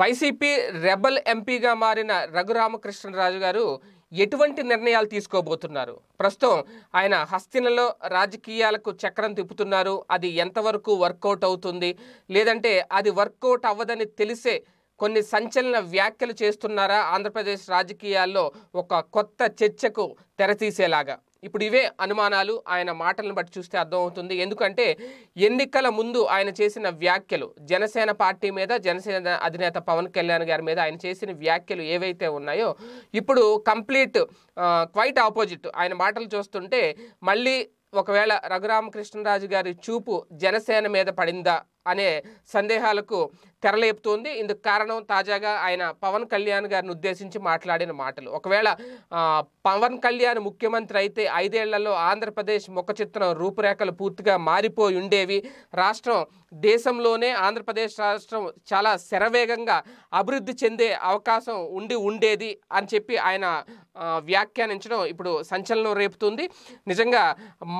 YCP rebel ఎంపీగా మారిన రఘురామకృష్ణరాజు గారు ఎటువంటి నిర్ణయాలు తీసుకోబోతున్నారు ప్రస్తుతం ఆయన హస్తినలో రాజకీయాలకు చక్రం తిప్పుతున్నారు అది ఎంతవరకు వర్కౌట్ అవుతుంది లేదంటే అది వర్కౌట్ అవ్వదని తెలిసే కొన్ని సంచలన వ్యాఖ్యలు చేస్తున్నారా ఆంధ్రప్రదేశ్ రాజకీయాల్లో ఒక కొత్త చర్చకు తెరతీసేలాగా ఇప్పుడు ఇవే అనుమానాలు ఆయన మాటలను బట్టి చూస్తే అర్థమవుతుంది ఎందుకంటే ఎన్నికల ముందు ఆయన చేసిన వ్యాఖ్యలు జనసేన పార్టీ మీద జనసేన అధినేత పవన్ కళ్యాణ్ గారి మీద ఆయన చేసిన వ్యాఖ్యలు ఏవైతే ఉన్నాయో ఇప్పుడు కంప్లీట్ క్వైట్ ఆపోజిట్ ఆయన మాటలు చూస్తుంటే మళ్ళీ ఒకవేళ రఘురామకృష్ణరాజు గారి చూపు జనసేన మీద పడిందా అనే సందేహాలకు తెరలేపుతోంది ఇందుకు కారణం తాజాగా ఆయన పవన్ కళ్యాణ్ గారిని ఉద్దేశించి మాట్లాడిన మాటలు ఒకవేళ పవన్ కళ్యాణ్ ముఖ్యమంత్రి అయితే ఐదేళ్లలో ఆంధ్రప్రదేశ్ ముఖ చిత్రం రూపురేఖలు పూర్తిగా మారిపోయి ఉండేవి రాష్ట్రం దేశంలోనే ఆంధ్రప్రదేశ్ రాష్ట్రం చాలా శరవేగంగా అభివృద్ధి చెందే అవకాశం ఉండి ఉండేది అని చెప్పి ఆయన వ్యాఖ్యానించడం ఇప్పుడు సంచలనం రేపుతుంది నిజంగా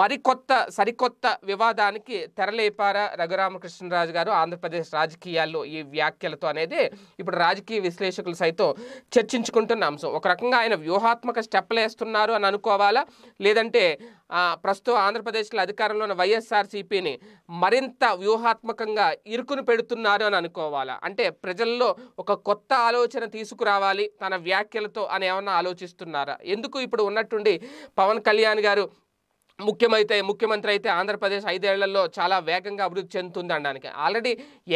మరికొత్త సరికొత్త వివాదానికి తెరలేపారా రఘురామకృష్ణరాజు గారు ఆంధ్రప్రదేశ్ రాజకీయాల్లో ఈ వ్యాఖ్యలతో అనేది ఇప్పుడు రాజకీయ విశ్లేషకులు సైతం చర్చించుకుంటున్న అంశం ఒక రకంగా ఆయన వ్యూహాత్మక స్టెప్లు వేస్తున్నారు అని అనుకోవాలా లేదంటే ప్రస్తుతం ఆంధ్రప్రదేశ్లో అధికారంలో ఉన్న వైఎస్ఆర్సీపీని మరింత వ్యూహాత్మకంగా ఇరుకును పెడుతున్నారు అని అనుకోవాలా అంటే ప్రజల్లో ఒక కొత్త ఆలోచన తీసుకురావాలి తన వ్యాఖ్యలతో అని ఏమన్నా ఆలోచిస్తున్నారా ఎందుకు ఇప్పుడు ఉన్నట్టుండి పవన్ కళ్యాణ్ గారు ముఖ్యమైతే ముఖ్యమంత్రి అయితే ఆంధ్రప్రదేశ్ ఐదేళ్లలో చాలా వేగంగా అభివృద్ధి చెందుతుంది అనడానికి ఆల్రెడీ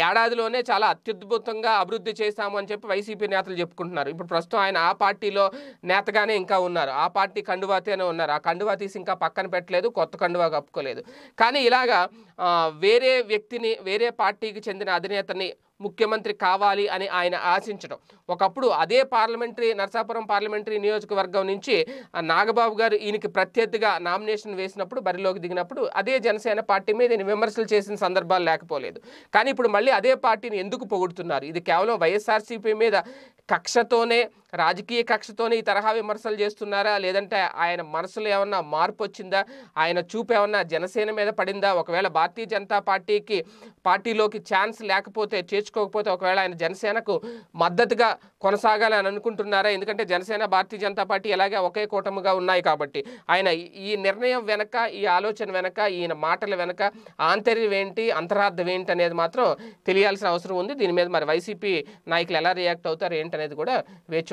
ఏడాదిలోనే చాలా అత్యద్భుతంగా అభివృద్ధి చేశాము అని చెప్పి వైసీపీ నేతలు చెప్పుకుంటున్నారు ఇప్పుడు ప్రస్తుతం ఆయన ఆ పార్టీలో నేతగానే ఇంకా ఉన్నారు ఆ పార్టీ కండువాతేనే ఉన్నారు ఆ కండువా తీసి ఇంకా పక్కన పెట్టలేదు కొత్త కండువా కప్పుకోలేదు కానీ ఇలాగా వేరే వ్యక్తిని వేరే పార్టీకి చెందిన అధినేతని ముఖ్యమంత్రి కావాలి అని ఆయన ఆశించడం ఒకప్పుడు అదే పార్లమెంటరీ నరసాపురం పార్లమెంటరీ నియోజకవర్గం నుంచి నాగబాబు గారు ఈయనకి ప్రత్యర్థిగా నామినేషన్ వేసినప్పుడు బరిలోకి దిగినప్పుడు అదే జనసేన పార్టీ మీద విమర్శలు చేసిన సందర్భాలు లేకపోలేదు కానీ ఇప్పుడు మళ్ళీ అదే పార్టీని ఎందుకు పొగుడుతున్నారు ఇది కేవలం వైఎస్ఆర్సీపీ మీద కక్షతోనే రాజకీయ కక్షతోనే ఈ తరహా విమర్శలు చేస్తున్నారా లేదంటే ఆయన మనసులో ఏమన్నా మార్పు వచ్చిందా ఆయన చూపు ఏమన్నా జనసేన మీద పడిందా ఒకవేళ భారతీయ జనతా పార్టీకి పార్టీలోకి ఛాన్స్ లేకపోతే చేర్చుకోకపోతే ఒకవేళ ఆయన జనసేనకు మద్దతుగా అని అనుకుంటున్నారా ఎందుకంటే జనసేన భారతీయ జనతా పార్టీ ఎలాగే ఒకే కూటమిగా ఉన్నాయి కాబట్టి ఆయన ఈ నిర్ణయం వెనక ఈ ఆలోచన వెనక ఈయన మాటల వెనక ఆంతర్యం ఏంటి అంతరార్థం ఏంటి అనేది మాత్రం తెలియాల్సిన అవసరం ఉంది దీని మీద మరి వైసీపీ నాయకులు ఎలా రియాక్ట్ అవుతారు ఏంటనేది కూడా వేచి